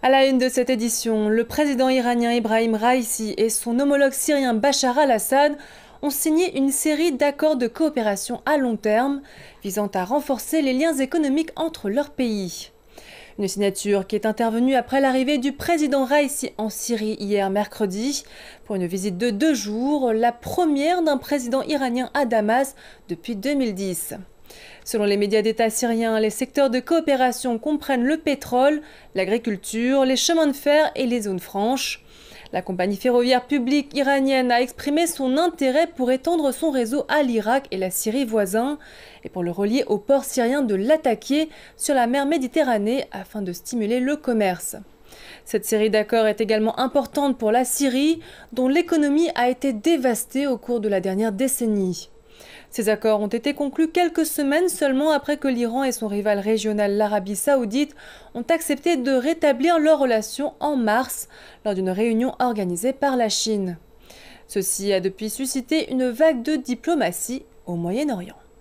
À la une de cette édition, le président iranien Ibrahim Raisi et son homologue syrien Bachar al-Assad ont signé une série d'accords de coopération à long terme visant à renforcer les liens économiques entre leurs pays. Une signature qui est intervenue après l'arrivée du président Raisi en Syrie hier mercredi pour une visite de deux jours, la première d'un président iranien à Damas depuis 2010. Selon les médias d'État syriens, les secteurs de coopération comprennent le pétrole, l'agriculture, les chemins de fer et les zones franches. La compagnie ferroviaire publique iranienne a exprimé son intérêt pour étendre son réseau à l'Irak et la Syrie voisins et pour le relier au port syrien de l'attaquer sur la mer Méditerranée afin de stimuler le commerce. Cette série d'accords est également importante pour la Syrie, dont l'économie a été dévastée au cours de la dernière décennie. Ces accords ont été conclus quelques semaines seulement après que l'Iran et son rival régional, l'Arabie saoudite, ont accepté de rétablir leurs relations en mars lors d'une réunion organisée par la Chine. Ceci a depuis suscité une vague de diplomatie au Moyen-Orient.